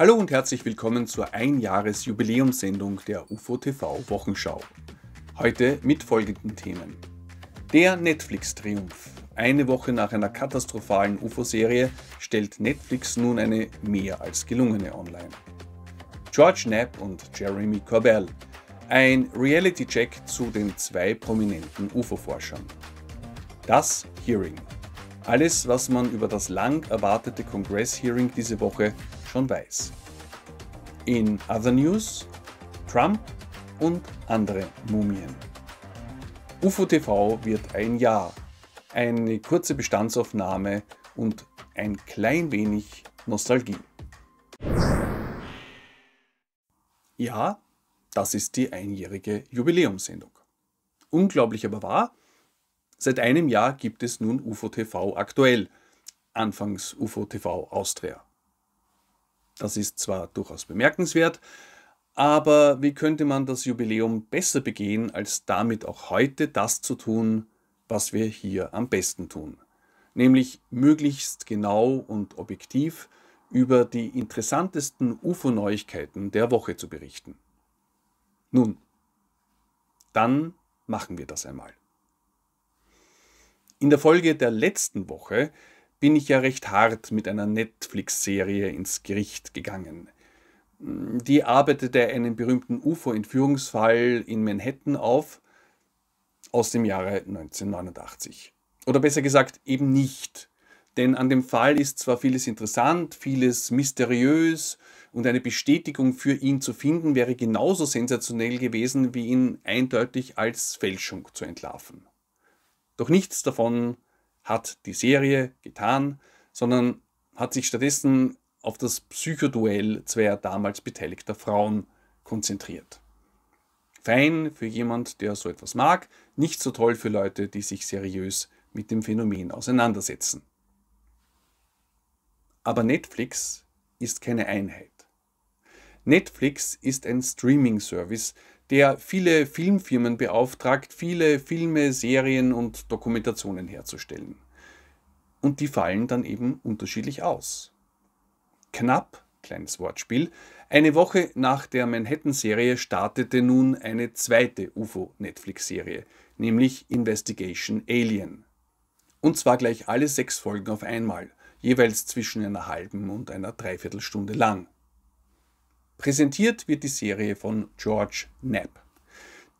Hallo und herzlich willkommen zur einjahres der UFO TV Wochenschau. Heute mit folgenden Themen. Der Netflix-Triumph. Eine Woche nach einer katastrophalen UFO-Serie stellt Netflix nun eine mehr als gelungene online. George Knapp und Jeremy Corbell. Ein Reality-Check zu den zwei prominenten UFO-Forschern. Das Hearing. Alles, was man über das lang erwartete Kongress-Hearing diese Woche schon weiß. In Other News Trump und andere Mumien. UFO TV wird ein Jahr. Eine kurze Bestandsaufnahme und ein klein wenig Nostalgie. Ja, das ist die einjährige Jubiläumssendung. Unglaublich aber wahr, seit einem Jahr gibt es nun UFO TV aktuell, anfangs UFO TV Austria. Das ist zwar durchaus bemerkenswert, aber wie könnte man das Jubiläum besser begehen, als damit auch heute das zu tun, was wir hier am besten tun? Nämlich möglichst genau und objektiv über die interessantesten UFO-Neuigkeiten der Woche zu berichten. Nun, dann machen wir das einmal. In der Folge der letzten Woche bin ich ja recht hart mit einer Netflix-Serie ins Gericht gegangen. Die arbeitete einen berühmten UFO-Entführungsfall in Manhattan auf aus dem Jahre 1989. Oder besser gesagt, eben nicht. Denn an dem Fall ist zwar vieles interessant, vieles mysteriös und eine Bestätigung für ihn zu finden wäre genauso sensationell gewesen, wie ihn eindeutig als Fälschung zu entlarven. Doch nichts davon hat die Serie getan, sondern hat sich stattdessen auf das Psychoduell zweier damals beteiligter Frauen konzentriert. Fein für jemand, der so etwas mag, nicht so toll für Leute, die sich seriös mit dem Phänomen auseinandersetzen. Aber Netflix ist keine Einheit. Netflix ist ein Streaming-Service, der viele Filmfirmen beauftragt, viele Filme, Serien und Dokumentationen herzustellen. Und die fallen dann eben unterschiedlich aus. Knapp, kleines Wortspiel, eine Woche nach der Manhattan-Serie startete nun eine zweite UFO-Netflix-Serie, nämlich Investigation Alien. Und zwar gleich alle sechs Folgen auf einmal, jeweils zwischen einer halben und einer Dreiviertelstunde lang. Präsentiert wird die Serie von George Knapp,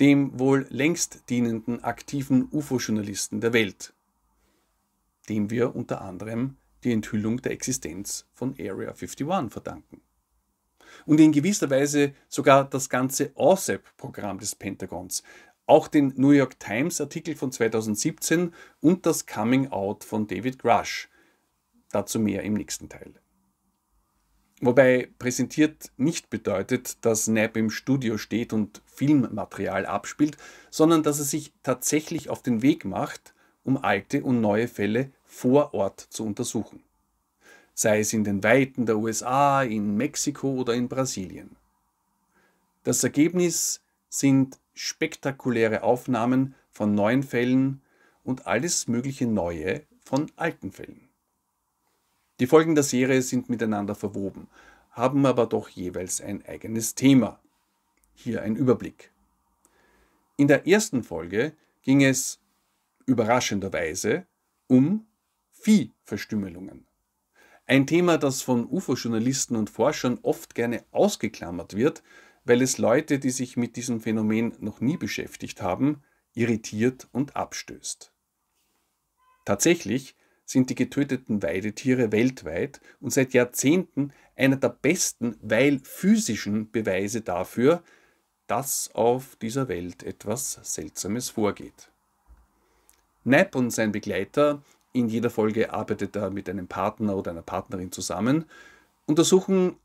dem wohl längst dienenden aktiven UFO-Journalisten der Welt, dem wir unter anderem die Enthüllung der Existenz von Area 51 verdanken. Und in gewisser Weise sogar das ganze OSEP-Programm des Pentagons, auch den New York Times-Artikel von 2017 und das Coming Out von David Grush. Dazu mehr im nächsten Teil. Wobei präsentiert nicht bedeutet, dass Knapp im Studio steht und Filmmaterial abspielt, sondern dass er sich tatsächlich auf den Weg macht, um alte und neue Fälle vor Ort zu untersuchen. Sei es in den Weiten der USA, in Mexiko oder in Brasilien. Das Ergebnis sind spektakuläre Aufnahmen von neuen Fällen und alles mögliche Neue von alten Fällen. Die Folgen der Serie sind miteinander verwoben, haben aber doch jeweils ein eigenes Thema. Hier ein Überblick. In der ersten Folge ging es überraschenderweise um Viehverstümmelungen. Ein Thema, das von UFO-Journalisten und Forschern oft gerne ausgeklammert wird, weil es Leute, die sich mit diesem Phänomen noch nie beschäftigt haben, irritiert und abstößt. Tatsächlich sind die getöteten Weidetiere weltweit und seit Jahrzehnten einer der besten, weil physischen Beweise dafür, dass auf dieser Welt etwas Seltsames vorgeht. Knapp und sein Begleiter, in jeder Folge arbeitet er mit einem Partner oder einer Partnerin zusammen, untersuchen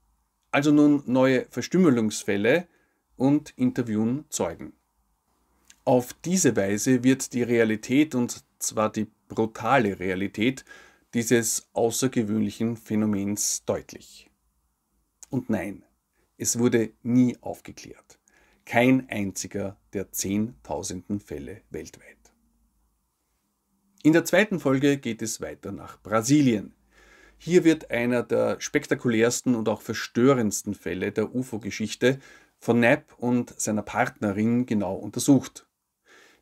also nun neue Verstümmelungsfälle und interviewen Zeugen. Auf diese Weise wird die Realität und zwar die brutale Realität dieses außergewöhnlichen Phänomens deutlich. Und nein, es wurde nie aufgeklärt. Kein einziger der Zehntausenden Fälle weltweit. In der zweiten Folge geht es weiter nach Brasilien. Hier wird einer der spektakulärsten und auch verstörendsten Fälle der UFO-Geschichte von Knapp und seiner Partnerin genau untersucht.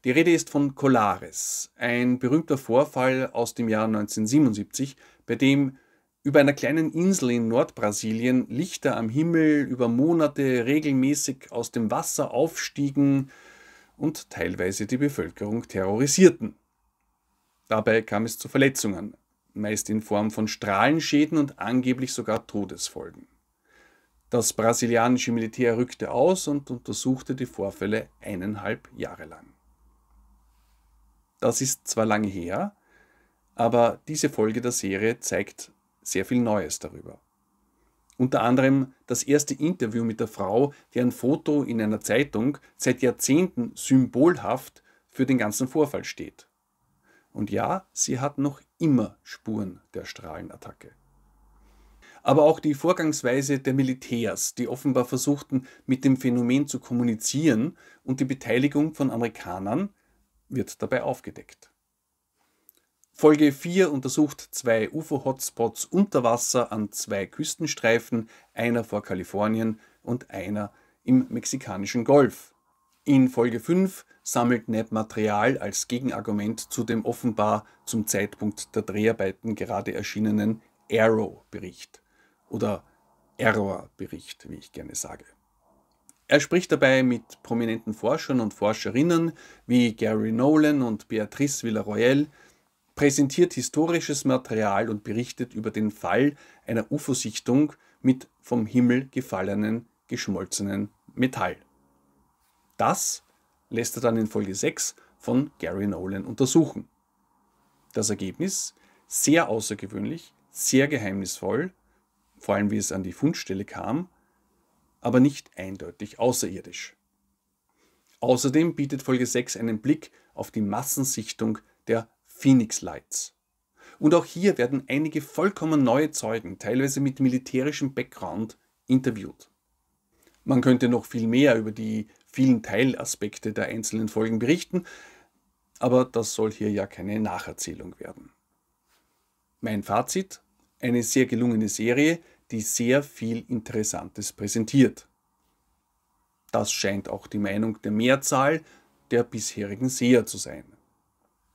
Die Rede ist von Colares, ein berühmter Vorfall aus dem Jahr 1977, bei dem über einer kleinen Insel in Nordbrasilien Lichter am Himmel über Monate regelmäßig aus dem Wasser aufstiegen und teilweise die Bevölkerung terrorisierten. Dabei kam es zu Verletzungen, meist in Form von Strahlenschäden und angeblich sogar Todesfolgen. Das brasilianische Militär rückte aus und untersuchte die Vorfälle eineinhalb Jahre lang. Das ist zwar lange her, aber diese Folge der Serie zeigt sehr viel Neues darüber. Unter anderem das erste Interview mit der Frau, deren Foto in einer Zeitung seit Jahrzehnten symbolhaft für den ganzen Vorfall steht. Und ja, sie hat noch immer Spuren der Strahlenattacke. Aber auch die Vorgangsweise der Militärs, die offenbar versuchten, mit dem Phänomen zu kommunizieren und die Beteiligung von Amerikanern, wird dabei aufgedeckt. Folge 4 untersucht zwei UFO-Hotspots unter Wasser an zwei Küstenstreifen, einer vor Kalifornien und einer im mexikanischen Golf. In Folge 5 sammelt Neb Material als Gegenargument zu dem offenbar zum Zeitpunkt der Dreharbeiten gerade erschienenen Arrow-Bericht oder Error-Bericht, wie ich gerne sage. Er spricht dabei mit prominenten Forschern und Forscherinnen wie Gary Nolan und Beatrice Villarroel, präsentiert historisches Material und berichtet über den Fall einer UFO-Sichtung mit vom Himmel gefallenen, geschmolzenen Metall. Das lässt er dann in Folge 6 von Gary Nolan untersuchen. Das Ergebnis sehr außergewöhnlich, sehr geheimnisvoll, vor allem wie es an die Fundstelle kam aber nicht eindeutig außerirdisch. Außerdem bietet Folge 6 einen Blick auf die Massensichtung der Phoenix Lights. Und auch hier werden einige vollkommen neue Zeugen, teilweise mit militärischem Background, interviewt. Man könnte noch viel mehr über die vielen Teilaspekte der einzelnen Folgen berichten, aber das soll hier ja keine Nacherzählung werden. Mein Fazit, eine sehr gelungene Serie, die sehr viel Interessantes präsentiert. Das scheint auch die Meinung der Mehrzahl der bisherigen Seher zu sein.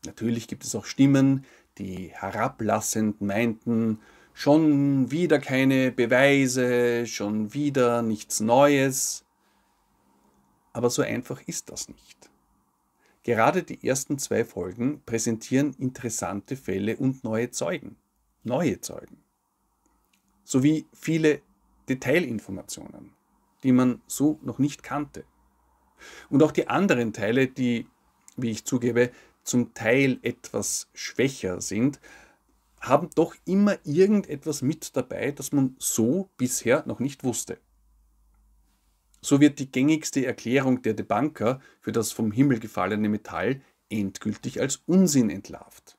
Natürlich gibt es auch Stimmen, die herablassend meinten, schon wieder keine Beweise, schon wieder nichts Neues. Aber so einfach ist das nicht. Gerade die ersten zwei Folgen präsentieren interessante Fälle und neue Zeugen. Neue Zeugen sowie viele Detailinformationen, die man so noch nicht kannte. Und auch die anderen Teile, die, wie ich zugebe, zum Teil etwas schwächer sind, haben doch immer irgendetwas mit dabei, das man so bisher noch nicht wusste. So wird die gängigste Erklärung der Debunker für das vom Himmel gefallene Metall endgültig als Unsinn entlarvt.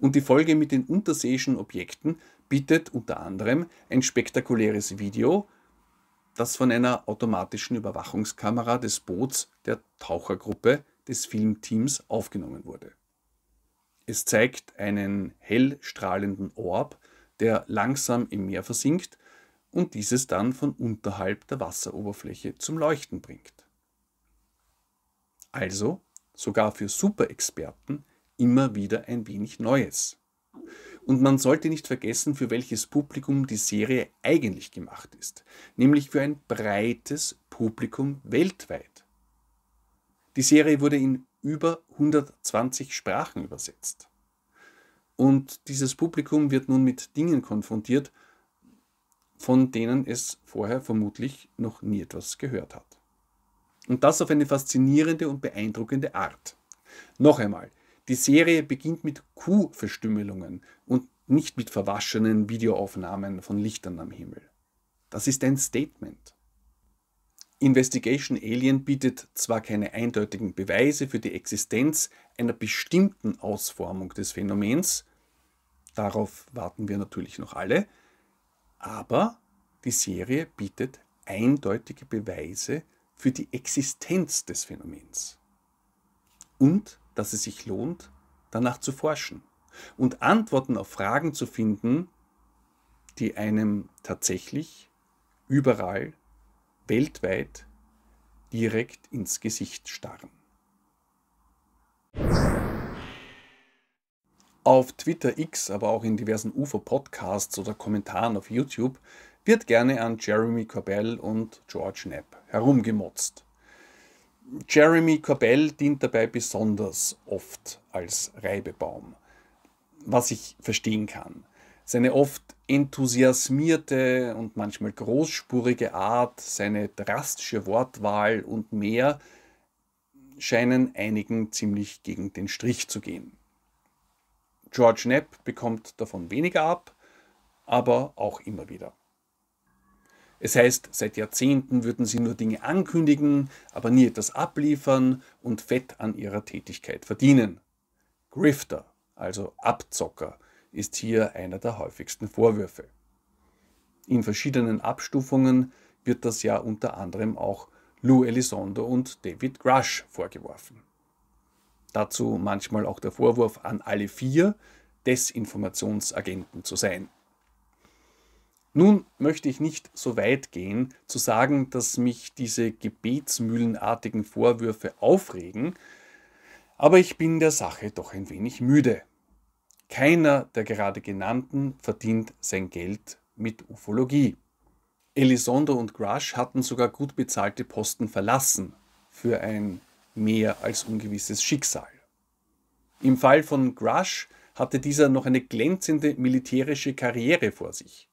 Und die Folge mit den unterseeischen Objekten bietet unter anderem ein spektakuläres Video, das von einer automatischen Überwachungskamera des Boots der Tauchergruppe des Filmteams aufgenommen wurde. Es zeigt einen hell strahlenden Orb, der langsam im Meer versinkt und dieses dann von unterhalb der Wasseroberfläche zum Leuchten bringt. Also, sogar für Superexperten, immer wieder ein wenig Neues. Und man sollte nicht vergessen, für welches Publikum die Serie eigentlich gemacht ist, nämlich für ein breites Publikum weltweit. Die Serie wurde in über 120 Sprachen übersetzt. Und dieses Publikum wird nun mit Dingen konfrontiert, von denen es vorher vermutlich noch nie etwas gehört hat. Und das auf eine faszinierende und beeindruckende Art. Noch einmal, die Serie beginnt mit Kuhverstümmelungen und nicht mit verwaschenen Videoaufnahmen von Lichtern am Himmel. Das ist ein Statement. Investigation Alien bietet zwar keine eindeutigen Beweise für die Existenz einer bestimmten Ausformung des Phänomens, darauf warten wir natürlich noch alle, aber die Serie bietet eindeutige Beweise für die Existenz des Phänomens. Und dass es sich lohnt, danach zu forschen und Antworten auf Fragen zu finden, die einem tatsächlich überall, weltweit, direkt ins Gesicht starren. Auf Twitter X, aber auch in diversen UFO-Podcasts oder Kommentaren auf YouTube wird gerne an Jeremy Corbell und George Knapp herumgemotzt. Jeremy Corbell dient dabei besonders oft als Reibebaum, was ich verstehen kann. Seine oft enthusiasmierte und manchmal großspurige Art, seine drastische Wortwahl und mehr scheinen einigen ziemlich gegen den Strich zu gehen. George Knapp bekommt davon weniger ab, aber auch immer wieder. Es heißt, seit Jahrzehnten würden sie nur Dinge ankündigen, aber nie etwas abliefern und fett an ihrer Tätigkeit verdienen. Grifter, also Abzocker, ist hier einer der häufigsten Vorwürfe. In verschiedenen Abstufungen wird das ja unter anderem auch Lou Elizondo und David Grush vorgeworfen. Dazu manchmal auch der Vorwurf an alle vier, Desinformationsagenten zu sein. Nun möchte ich nicht so weit gehen, zu sagen, dass mich diese gebetsmühlenartigen Vorwürfe aufregen, aber ich bin der Sache doch ein wenig müde. Keiner der gerade genannten verdient sein Geld mit Ufologie. Elizondo und Grush hatten sogar gut bezahlte Posten verlassen für ein mehr als ungewisses Schicksal. Im Fall von Grush hatte dieser noch eine glänzende militärische Karriere vor sich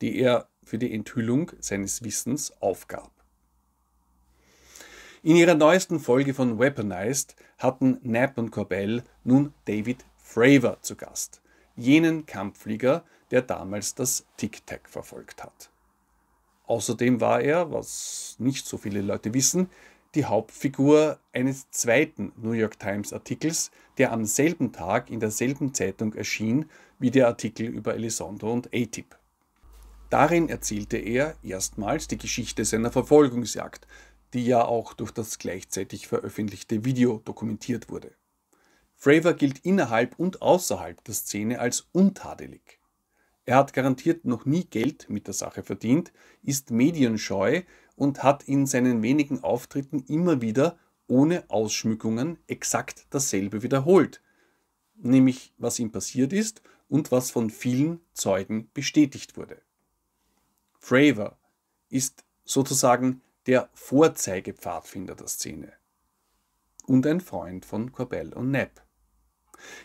die er für die Enthüllung seines Wissens aufgab. In ihrer neuesten Folge von Weaponized hatten Knapp und Corbell nun David Fravor zu Gast, jenen Kampfflieger, der damals das Tic-Tac verfolgt hat. Außerdem war er, was nicht so viele Leute wissen, die Hauptfigur eines zweiten New York Times Artikels, der am selben Tag in derselben Zeitung erschien wie der Artikel über Elizondo und ATIP. Darin erzählte er erstmals die Geschichte seiner Verfolgungsjagd, die ja auch durch das gleichzeitig veröffentlichte Video dokumentiert wurde. Fravor gilt innerhalb und außerhalb der Szene als untadelig. Er hat garantiert noch nie Geld mit der Sache verdient, ist medienscheu und hat in seinen wenigen Auftritten immer wieder ohne Ausschmückungen exakt dasselbe wiederholt, nämlich was ihm passiert ist und was von vielen Zeugen bestätigt wurde. Fravor ist sozusagen der Vorzeigepfadfinder der Szene und ein Freund von Corbell und Knapp.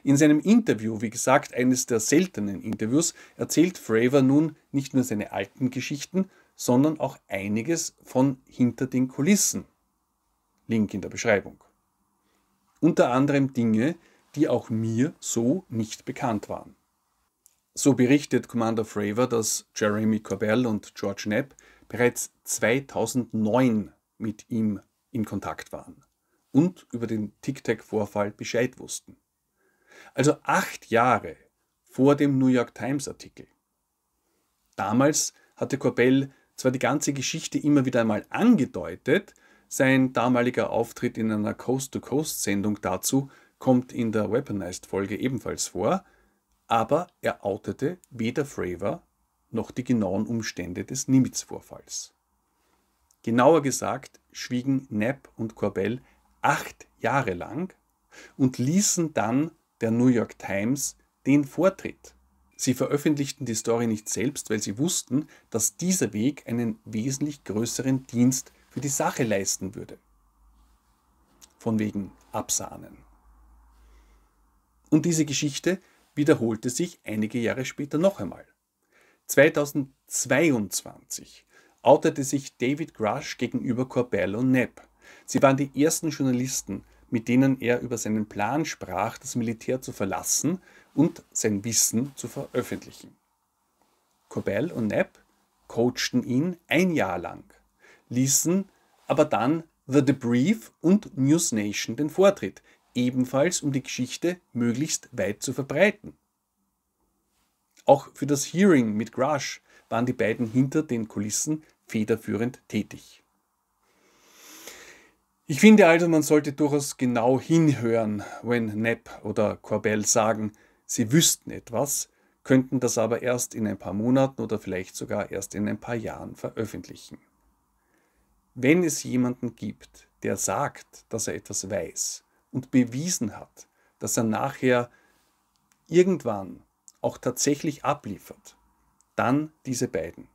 In seinem Interview, wie gesagt, eines der seltenen Interviews, erzählt Fravor nun nicht nur seine alten Geschichten, sondern auch einiges von hinter den Kulissen. Link in der Beschreibung. Unter anderem Dinge, die auch mir so nicht bekannt waren. So berichtet Commander Fravor, dass Jeremy Corbell und George Knapp bereits 2009 mit ihm in Kontakt waren und über den Tic-Tac-Vorfall Bescheid wussten. Also acht Jahre vor dem New York Times-Artikel. Damals hatte Corbell zwar die ganze Geschichte immer wieder einmal angedeutet, sein damaliger Auftritt in einer Coast-to-Coast-Sendung dazu kommt in der Weaponized-Folge ebenfalls vor, aber er outete weder Fravor noch die genauen Umstände des Nimitz-Vorfalls. Genauer gesagt schwiegen Knapp und Corbell acht Jahre lang und ließen dann der New York Times den Vortritt. Sie veröffentlichten die Story nicht selbst, weil sie wussten, dass dieser Weg einen wesentlich größeren Dienst für die Sache leisten würde. Von wegen Absahnen. Und diese Geschichte wiederholte sich einige Jahre später noch einmal. 2022 outete sich David Grush gegenüber Corbell und Knapp. Sie waren die ersten Journalisten, mit denen er über seinen Plan sprach, das Militär zu verlassen und sein Wissen zu veröffentlichen. Corbell und Knapp coachten ihn ein Jahr lang, ließen aber dann The Debrief und News Nation den Vortritt, ebenfalls um die Geschichte möglichst weit zu verbreiten. Auch für das Hearing mit Grush waren die beiden hinter den Kulissen federführend tätig. Ich finde also, man sollte durchaus genau hinhören, wenn Knapp oder Corbell sagen, sie wüssten etwas, könnten das aber erst in ein paar Monaten oder vielleicht sogar erst in ein paar Jahren veröffentlichen. Wenn es jemanden gibt, der sagt, dass er etwas weiß, und bewiesen hat, dass er nachher irgendwann auch tatsächlich abliefert, dann diese beiden.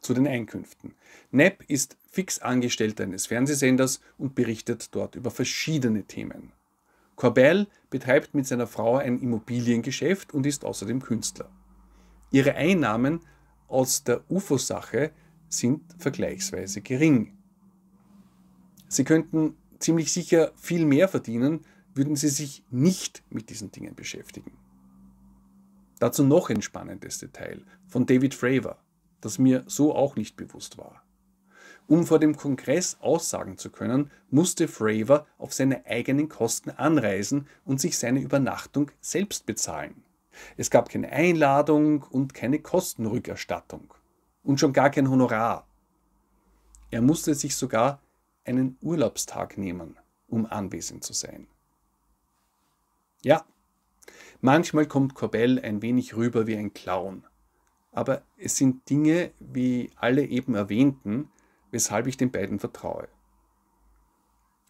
Zu den Einkünften. Nepp ist Fixangestellter eines Fernsehsenders und berichtet dort über verschiedene Themen. Corbell betreibt mit seiner Frau ein Immobiliengeschäft und ist außerdem Künstler. Ihre Einnahmen aus der UFO-Sache sind vergleichsweise gering. Sie könnten ziemlich sicher viel mehr verdienen, würden sie sich nicht mit diesen Dingen beschäftigen. Dazu noch ein spannendes Detail von David Fravor, das mir so auch nicht bewusst war. Um vor dem Kongress aussagen zu können, musste Fravor auf seine eigenen Kosten anreisen und sich seine Übernachtung selbst bezahlen. Es gab keine Einladung und keine Kostenrückerstattung und schon gar kein Honorar. Er musste sich sogar einen Urlaubstag nehmen, um anwesend zu sein. Ja, manchmal kommt Corbell ein wenig rüber wie ein Clown, aber es sind Dinge, wie alle eben erwähnten, weshalb ich den beiden vertraue.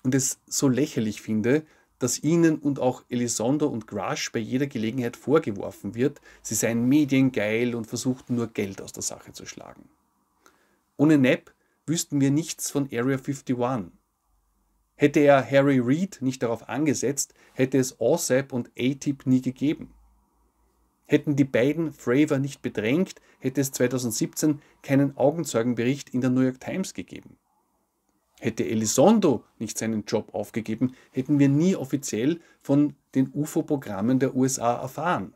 Und es so lächerlich finde, dass ihnen und auch Elisondo und Grush bei jeder Gelegenheit vorgeworfen wird, sie seien mediengeil und versuchten nur Geld aus der Sache zu schlagen. Ohne Nepp wüssten wir nichts von Area 51. Hätte er Harry Reid nicht darauf angesetzt, hätte es OSAP und ATIP nie gegeben. Hätten die beiden Fravor nicht bedrängt, hätte es 2017 keinen Augenzeugenbericht in der New York Times gegeben. Hätte Elizondo nicht seinen Job aufgegeben, hätten wir nie offiziell von den UFO-Programmen der USA erfahren.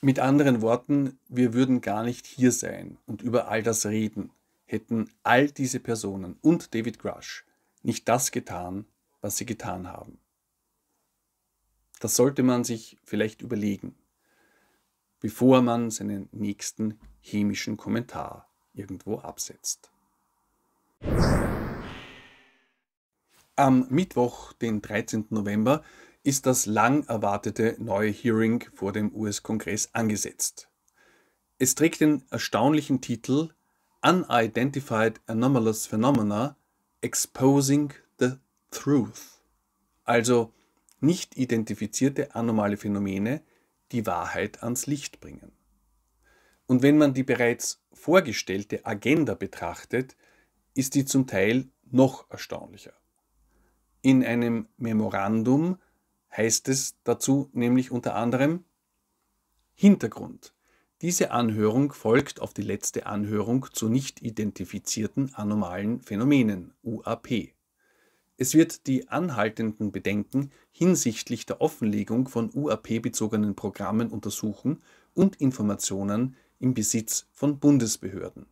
Mit anderen Worten, wir würden gar nicht hier sein und über all das reden, hätten all diese Personen und David Grush nicht das getan, was sie getan haben. Das sollte man sich vielleicht überlegen, bevor man seinen nächsten chemischen Kommentar irgendwo absetzt. Am Mittwoch, den 13. November, ist das lang erwartete neue Hearing vor dem US-Kongress angesetzt. Es trägt den erstaunlichen Titel Unidentified Anomalous Phenomena Exposing the Truth, also nicht identifizierte anomale Phänomene, die Wahrheit ans Licht bringen. Und wenn man die bereits vorgestellte Agenda betrachtet, ist die zum Teil noch erstaunlicher. In einem Memorandum heißt es dazu nämlich unter anderem Hintergrund diese Anhörung folgt auf die letzte Anhörung zu nicht identifizierten anormalen Phänomenen UAP. Es wird die anhaltenden Bedenken hinsichtlich der Offenlegung von UAP-bezogenen Programmen untersuchen und Informationen im Besitz von Bundesbehörden.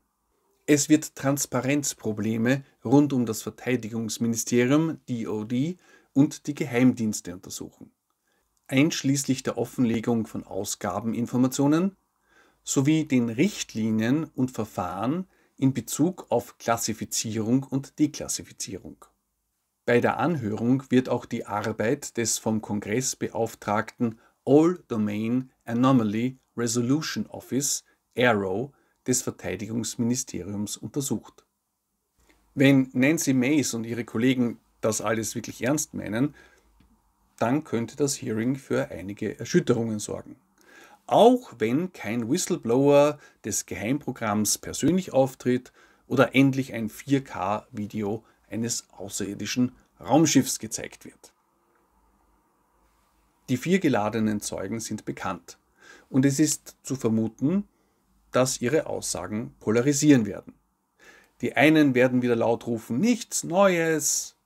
Es wird Transparenzprobleme rund um das Verteidigungsministerium DoD und die Geheimdienste untersuchen, einschließlich der Offenlegung von Ausgabeninformationen, sowie den Richtlinien und Verfahren in Bezug auf Klassifizierung und Deklassifizierung. Bei der Anhörung wird auch die Arbeit des vom Kongress beauftragten All Domain Anomaly Resolution Office Arrow des Verteidigungsministeriums untersucht. Wenn Nancy Mays und ihre Kollegen das alles wirklich ernst meinen, dann könnte das Hearing für einige Erschütterungen sorgen auch wenn kein Whistleblower des Geheimprogramms persönlich auftritt oder endlich ein 4K-Video eines außerirdischen Raumschiffs gezeigt wird. Die vier geladenen Zeugen sind bekannt und es ist zu vermuten, dass ihre Aussagen polarisieren werden. Die einen werden wieder laut rufen, nichts Neues.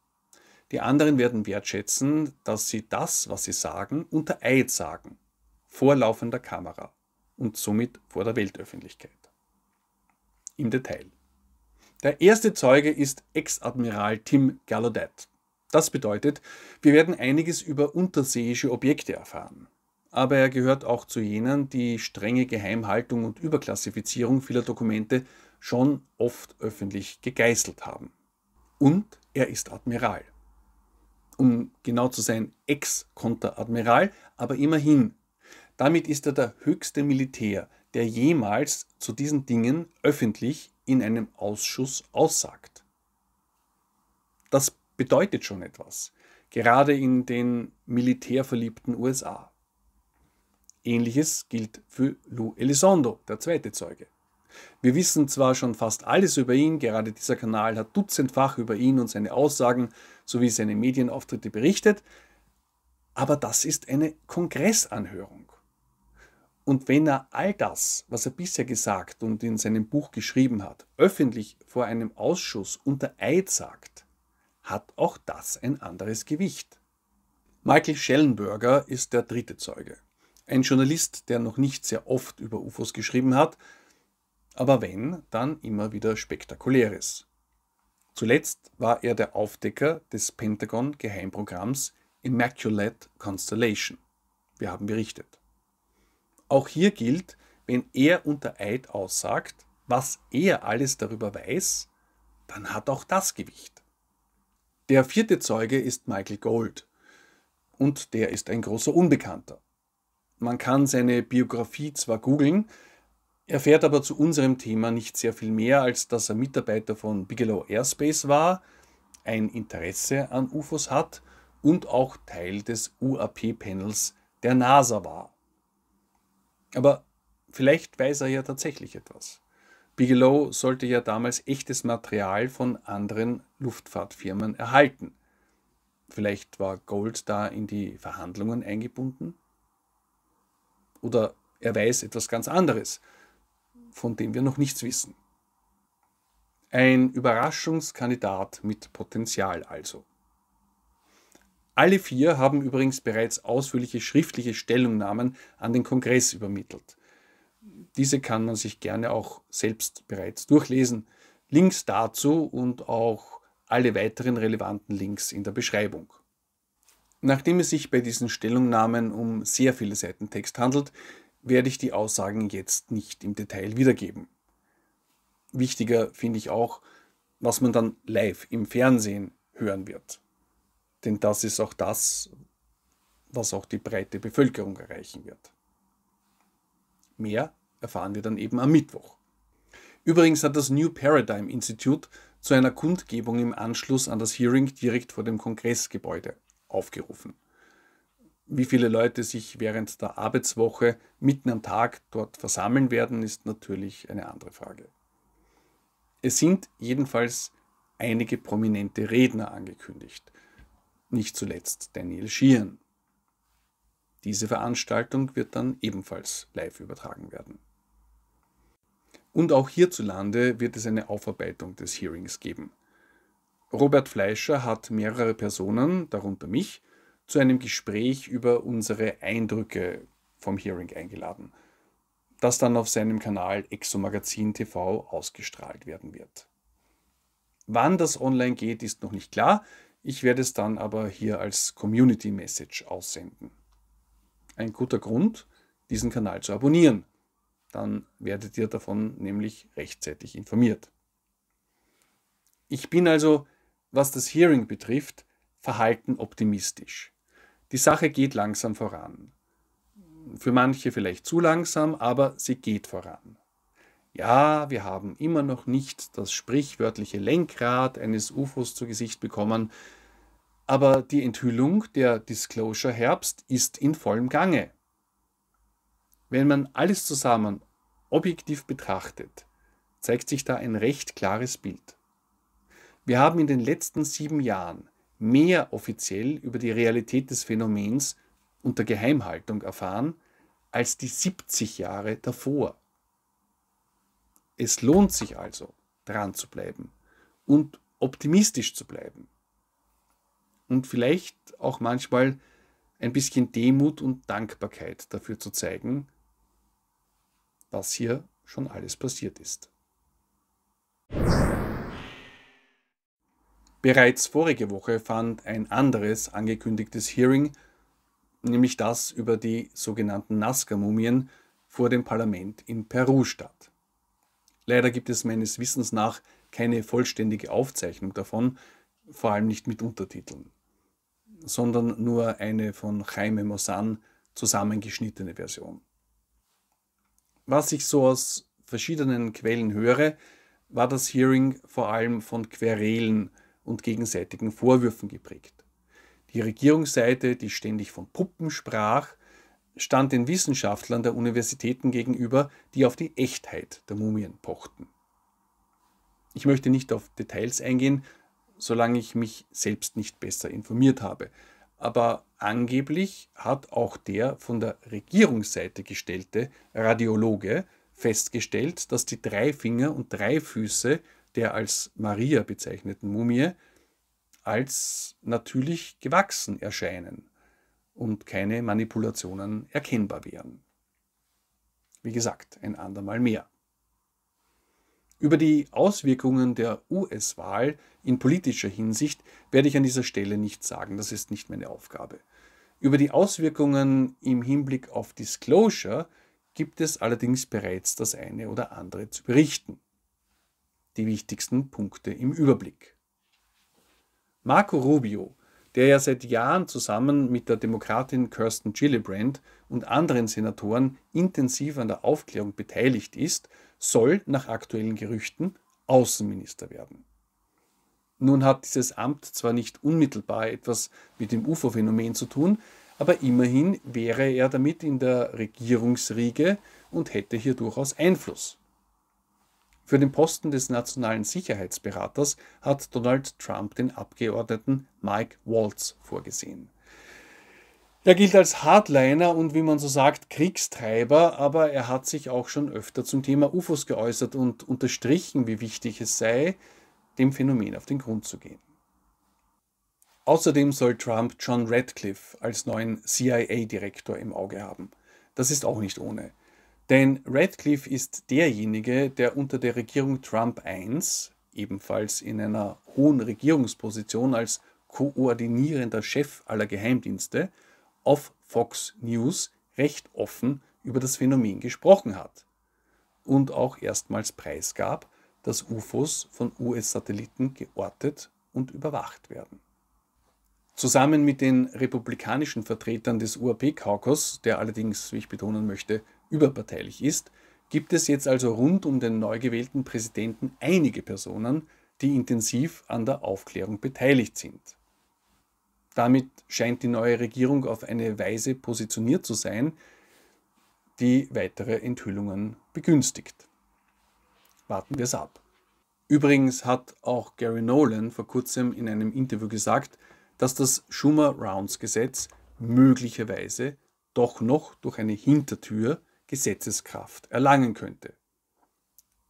Die anderen werden wertschätzen, dass sie das, was sie sagen, unter Eid sagen vor laufender Kamera und somit vor der Weltöffentlichkeit. Im Detail. Der erste Zeuge ist Ex-Admiral Tim Gallaudet. Das bedeutet, wir werden einiges über unterseeische Objekte erfahren. Aber er gehört auch zu jenen, die strenge Geheimhaltung und Überklassifizierung vieler Dokumente schon oft öffentlich gegeißelt haben. Und er ist Admiral. Um genau zu sein, Ex-Konteradmiral, aber immerhin damit ist er der höchste Militär, der jemals zu diesen Dingen öffentlich in einem Ausschuss aussagt. Das bedeutet schon etwas, gerade in den militärverliebten USA. Ähnliches gilt für Lou Elizondo, der zweite Zeuge. Wir wissen zwar schon fast alles über ihn, gerade dieser Kanal hat dutzendfach über ihn und seine Aussagen sowie seine Medienauftritte berichtet, aber das ist eine Kongressanhörung. Und wenn er all das, was er bisher gesagt und in seinem Buch geschrieben hat, öffentlich vor einem Ausschuss unter Eid sagt, hat auch das ein anderes Gewicht. Michael Schellenberger ist der dritte Zeuge. Ein Journalist, der noch nicht sehr oft über UFOs geschrieben hat, aber wenn, dann immer wieder spektakuläres. Zuletzt war er der Aufdecker des Pentagon-Geheimprogramms Immaculate Constellation. Wir haben berichtet. Auch hier gilt, wenn er unter Eid aussagt, was er alles darüber weiß, dann hat auch das Gewicht. Der vierte Zeuge ist Michael Gold und der ist ein großer Unbekannter. Man kann seine Biografie zwar googeln, erfährt aber zu unserem Thema nicht sehr viel mehr, als dass er Mitarbeiter von Bigelow Airspace war, ein Interesse an UFOs hat und auch Teil des UAP-Panels der NASA war. Aber vielleicht weiß er ja tatsächlich etwas. Bigelow sollte ja damals echtes Material von anderen Luftfahrtfirmen erhalten. Vielleicht war Gold da in die Verhandlungen eingebunden? Oder er weiß etwas ganz anderes, von dem wir noch nichts wissen. Ein Überraschungskandidat mit Potenzial also. Alle vier haben übrigens bereits ausführliche schriftliche Stellungnahmen an den Kongress übermittelt. Diese kann man sich gerne auch selbst bereits durchlesen. Links dazu und auch alle weiteren relevanten Links in der Beschreibung. Nachdem es sich bei diesen Stellungnahmen um sehr viele Seiten Text handelt, werde ich die Aussagen jetzt nicht im Detail wiedergeben. Wichtiger finde ich auch, was man dann live im Fernsehen hören wird. Denn das ist auch das, was auch die breite Bevölkerung erreichen wird. Mehr erfahren wir dann eben am Mittwoch. Übrigens hat das New Paradigm Institute zu einer Kundgebung im Anschluss an das Hearing direkt vor dem Kongressgebäude aufgerufen. Wie viele Leute sich während der Arbeitswoche mitten am Tag dort versammeln werden, ist natürlich eine andere Frage. Es sind jedenfalls einige prominente Redner angekündigt nicht zuletzt Daniel Schieren. Diese Veranstaltung wird dann ebenfalls live übertragen werden. Und auch hierzulande wird es eine Aufarbeitung des Hearings geben. Robert Fleischer hat mehrere Personen, darunter mich, zu einem Gespräch über unsere Eindrücke vom Hearing eingeladen, das dann auf seinem Kanal Exomagazin TV ausgestrahlt werden wird. Wann das online geht, ist noch nicht klar. Ich werde es dann aber hier als Community Message aussenden. Ein guter Grund, diesen Kanal zu abonnieren. Dann werdet ihr davon nämlich rechtzeitig informiert. Ich bin also, was das Hearing betrifft, verhalten optimistisch. Die Sache geht langsam voran. Für manche vielleicht zu langsam, aber sie geht voran. Ja, wir haben immer noch nicht das sprichwörtliche Lenkrad eines UFOs zu Gesicht bekommen, aber die Enthüllung der Disclosure Herbst ist in vollem Gange. Wenn man alles zusammen objektiv betrachtet, zeigt sich da ein recht klares Bild. Wir haben in den letzten sieben Jahren mehr offiziell über die Realität des Phänomens unter Geheimhaltung erfahren als die 70 Jahre davor. Es lohnt sich also, dran zu bleiben und optimistisch zu bleiben. Und vielleicht auch manchmal ein bisschen Demut und Dankbarkeit dafür zu zeigen, was hier schon alles passiert ist. Bereits vorige Woche fand ein anderes angekündigtes Hearing, nämlich das über die sogenannten Nazca-Mumien, vor dem Parlament in Peru statt. Leider gibt es meines Wissens nach keine vollständige Aufzeichnung davon, vor allem nicht mit Untertiteln, sondern nur eine von Jaime Mossan zusammengeschnittene Version. Was ich so aus verschiedenen Quellen höre, war das Hearing vor allem von Querelen und gegenseitigen Vorwürfen geprägt. Die Regierungsseite, die ständig von Puppen sprach, stand den Wissenschaftlern der Universitäten gegenüber, die auf die Echtheit der Mumien pochten. Ich möchte nicht auf Details eingehen, solange ich mich selbst nicht besser informiert habe. Aber angeblich hat auch der von der Regierungsseite gestellte Radiologe festgestellt, dass die drei Finger und drei Füße der als Maria bezeichneten Mumie als natürlich gewachsen erscheinen und keine Manipulationen erkennbar wären. Wie gesagt, ein andermal mehr. Über die Auswirkungen der US-Wahl in politischer Hinsicht werde ich an dieser Stelle nichts sagen, das ist nicht meine Aufgabe. Über die Auswirkungen im Hinblick auf Disclosure gibt es allerdings bereits das eine oder andere zu berichten. Die wichtigsten Punkte im Überblick. Marco Rubio der ja seit Jahren zusammen mit der Demokratin Kirsten Gillibrand und anderen Senatoren intensiv an der Aufklärung beteiligt ist, soll nach aktuellen Gerüchten Außenminister werden. Nun hat dieses Amt zwar nicht unmittelbar etwas mit dem UFO-Phänomen zu tun, aber immerhin wäre er damit in der Regierungsriege und hätte hier durchaus Einfluss. Für den Posten des nationalen Sicherheitsberaters hat Donald Trump den Abgeordneten Mike Waltz vorgesehen. Er gilt als Hardliner und wie man so sagt Kriegstreiber, aber er hat sich auch schon öfter zum Thema UFOs geäußert und unterstrichen, wie wichtig es sei, dem Phänomen auf den Grund zu gehen. Außerdem soll Trump John Radcliffe als neuen CIA-Direktor im Auge haben. Das ist auch nicht ohne. Denn Radcliffe ist derjenige, der unter der Regierung Trump I, ebenfalls in einer hohen Regierungsposition als koordinierender Chef aller Geheimdienste, auf Fox News recht offen über das Phänomen gesprochen hat und auch erstmals preisgab, dass UFOs von US-Satelliten geortet und überwacht werden. Zusammen mit den republikanischen Vertretern des UAP-Kaukos, der allerdings, wie ich betonen möchte, überparteilich ist, gibt es jetzt also rund um den neu gewählten Präsidenten einige Personen, die intensiv an der Aufklärung beteiligt sind. Damit scheint die neue Regierung auf eine Weise positioniert zu sein, die weitere Enthüllungen begünstigt. Warten wir es ab. Übrigens hat auch Gary Nolan vor kurzem in einem Interview gesagt, dass das Schumer-Rounds-Gesetz möglicherweise doch noch durch eine Hintertür Gesetzeskraft erlangen könnte,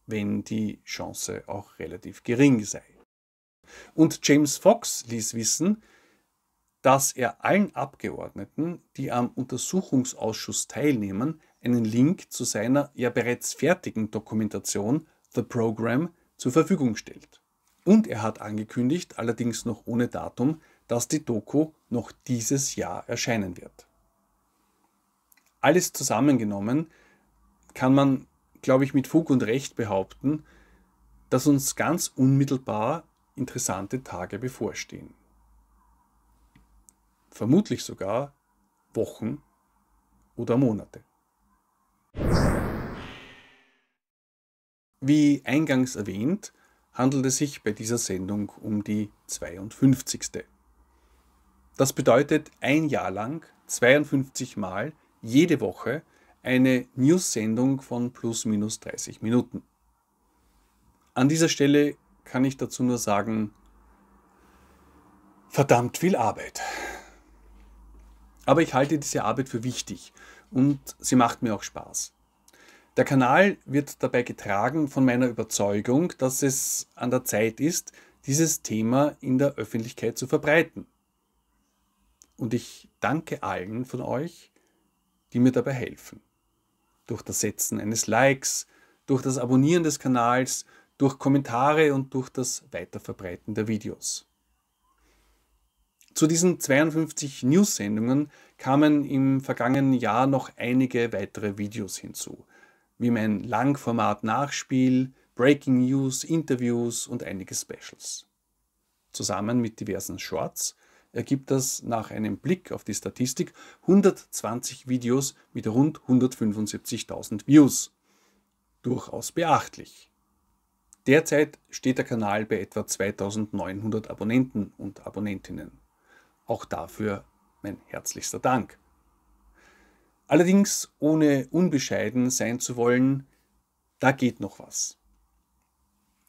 wenn die Chance auch relativ gering sei. Und James Fox ließ wissen, dass er allen Abgeordneten, die am Untersuchungsausschuss teilnehmen, einen Link zu seiner ja bereits fertigen Dokumentation The Program zur Verfügung stellt. Und er hat angekündigt, allerdings noch ohne Datum, dass die Doku noch dieses Jahr erscheinen wird. Alles zusammengenommen kann man, glaube ich, mit Fug und Recht behaupten, dass uns ganz unmittelbar interessante Tage bevorstehen. Vermutlich sogar Wochen oder Monate. Wie eingangs erwähnt, handelt es sich bei dieser Sendung um die 52. Das bedeutet ein Jahr lang 52 Mal jede Woche eine News-Sendung von plus minus 30 Minuten. An dieser Stelle kann ich dazu nur sagen, verdammt viel Arbeit. Aber ich halte diese Arbeit für wichtig und sie macht mir auch Spaß. Der Kanal wird dabei getragen von meiner Überzeugung, dass es an der Zeit ist, dieses Thema in der Öffentlichkeit zu verbreiten. Und ich danke allen von euch, die mir dabei helfen. Durch das Setzen eines Likes, durch das Abonnieren des Kanals, durch Kommentare und durch das Weiterverbreiten der Videos. Zu diesen 52 News-Sendungen kamen im vergangenen Jahr noch einige weitere Videos hinzu, wie mein Langformat-Nachspiel, Breaking News, Interviews und einige Specials. Zusammen mit diversen Shorts ergibt das nach einem Blick auf die Statistik 120 Videos mit rund 175.000 Views. Durchaus beachtlich. Derzeit steht der Kanal bei etwa 2900 Abonnenten und Abonnentinnen. Auch dafür mein herzlichster Dank. Allerdings, ohne unbescheiden sein zu wollen, da geht noch was.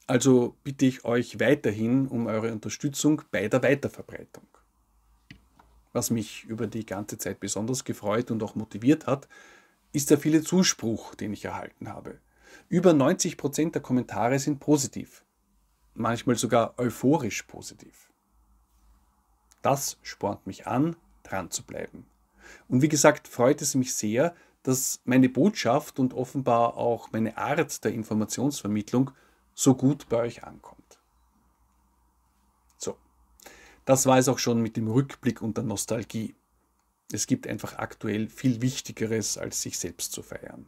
Also bitte ich euch weiterhin um eure Unterstützung bei der Weiterverbreitung. Was mich über die ganze Zeit besonders gefreut und auch motiviert hat, ist der viele Zuspruch, den ich erhalten habe. Über 90 Prozent der Kommentare sind positiv, manchmal sogar euphorisch positiv. Das spornt mich an, dran zu bleiben. Und wie gesagt, freut es mich sehr, dass meine Botschaft und offenbar auch meine Art der Informationsvermittlung so gut bei euch ankommt. Das war es auch schon mit dem Rückblick und der Nostalgie. Es gibt einfach aktuell viel Wichtigeres, als sich selbst zu feiern.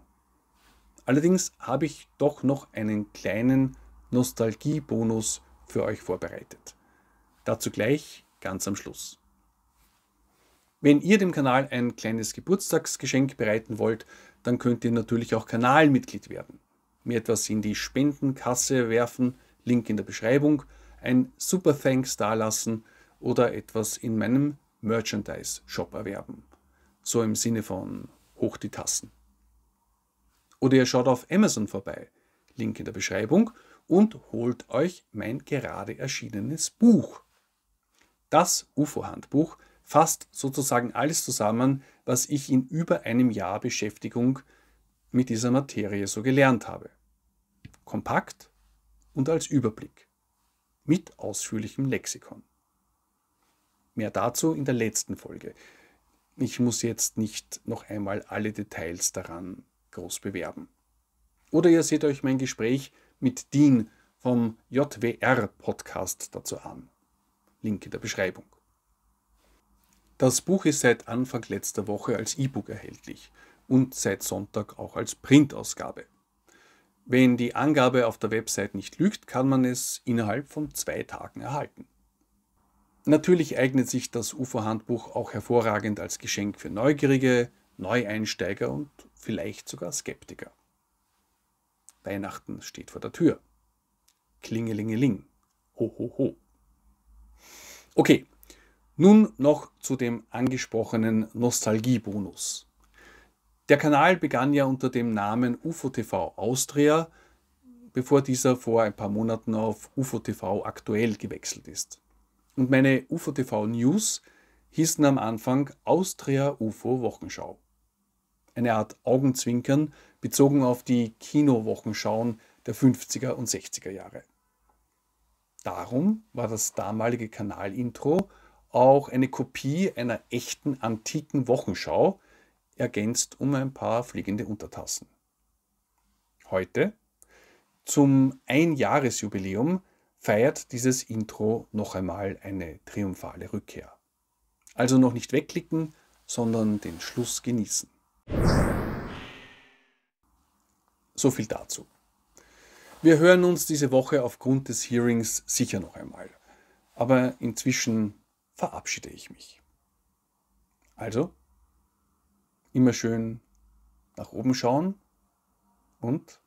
Allerdings habe ich doch noch einen kleinen Nostalgiebonus für euch vorbereitet. Dazu gleich ganz am Schluss. Wenn ihr dem Kanal ein kleines Geburtstagsgeschenk bereiten wollt, dann könnt ihr natürlich auch Kanalmitglied werden. Mir etwas in die Spendenkasse werfen, Link in der Beschreibung, ein Super Thanks dalassen oder etwas in meinem Merchandise-Shop erwerben. So im Sinne von hoch die Tassen. Oder ihr schaut auf Amazon vorbei, Link in der Beschreibung, und holt euch mein gerade erschienenes Buch. Das UFO-Handbuch fasst sozusagen alles zusammen, was ich in über einem Jahr Beschäftigung mit dieser Materie so gelernt habe. Kompakt und als Überblick. Mit ausführlichem Lexikon. Mehr dazu in der letzten Folge. Ich muss jetzt nicht noch einmal alle Details daran groß bewerben. Oder ihr seht euch mein Gespräch mit Dean vom JWR-Podcast dazu an. Link in der Beschreibung. Das Buch ist seit Anfang letzter Woche als E-Book erhältlich und seit Sonntag auch als Printausgabe. Wenn die Angabe auf der Website nicht lügt, kann man es innerhalb von zwei Tagen erhalten. Natürlich eignet sich das UFO-Handbuch auch hervorragend als Geschenk für Neugierige, Neueinsteiger und vielleicht sogar Skeptiker. Weihnachten steht vor der Tür. Klingelingeling. Ho, ho, ho. Okay, nun noch zu dem angesprochenen Nostalgiebonus. Der Kanal begann ja unter dem Namen UFO-TV Austria, bevor dieser vor ein paar Monaten auf UFO-TV aktuell gewechselt ist. Und meine UFO-TV News hießen am Anfang Austria UFO Wochenschau. Eine Art Augenzwinkern bezogen auf die Kinowochenschauen der 50er und 60er Jahre. Darum war das damalige Kanalintro auch eine Kopie einer echten antiken Wochenschau, ergänzt um ein paar fliegende Untertassen. Heute, zum Einjahresjubiläum feiert dieses Intro noch einmal eine triumphale Rückkehr. Also noch nicht wegklicken, sondern den Schluss genießen. So viel dazu. Wir hören uns diese Woche aufgrund des Hearings sicher noch einmal, aber inzwischen verabschiede ich mich. Also, immer schön nach oben schauen und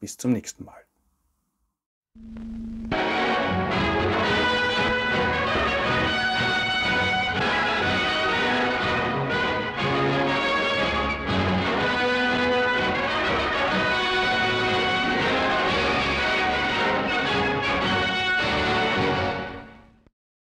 bis zum nächsten Mal. you